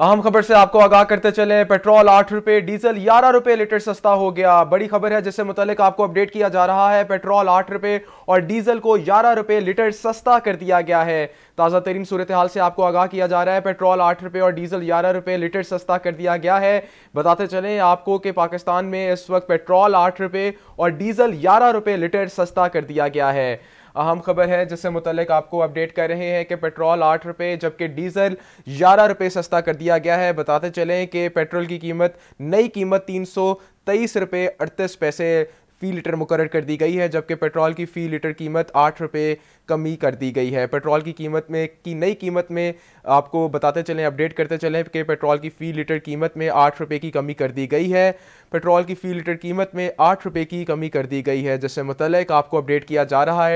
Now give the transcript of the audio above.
अहम खबर से आपको आगाह करते चले पेट्रोल आठ रुपये डीजल ग्यारह रुपये लीटर सस्ता हो गया बड़ी खबर है जिससे मुतालिक आपको अपडेट किया जा रहा है पेट्रोल आठ रुपये और डीजल को ग्यारह रुपये लीटर सस्ता कर दिया गया है ताज़ा तरीन सूरत हाल से आपको आगाह किया जा रहा है पेट्रोल आठ रुपये और डीजल ग्यारह रुपये लीटर सस्ता कर दिया गया है बताते चले आपको कि पाकिस्तान में इस वक्त पेट्रोल आठ रुपये और डीजल ग्यारह रुपये लीटर सस्ता कर दिया गया है अहम खबर है जिससे मुतलक आपको अपडेट कर रहे हैं कि पेट्रोल आठ रुपये जबकि डीजल ग्यारह रुपये सस्ता कर दिया गया है बताते चलें कि पेट्रोल की कीमत नई कीमत तीन सौ तेईस रुपये अड़तीस पैसे फ़ी लीटर मुकर कर दी गई है जबकि पेट्रोल की फ़ी लीटर कीमत आठ रुपये कमी कर दी गई है पेट्रोल की कीमत में की नई कीमत में आपको बताते चलें अपडेट करते चलें कि पेट्रोल की फ़ी लीटर कीमत में आठ रुपये की कमी कर दी गई है पेट्रोल की फ़ी लीटर कीमत में आठ रुपये की कमी कर दी गई है जिससे मतलब आपको अपडेट किया जा रहा है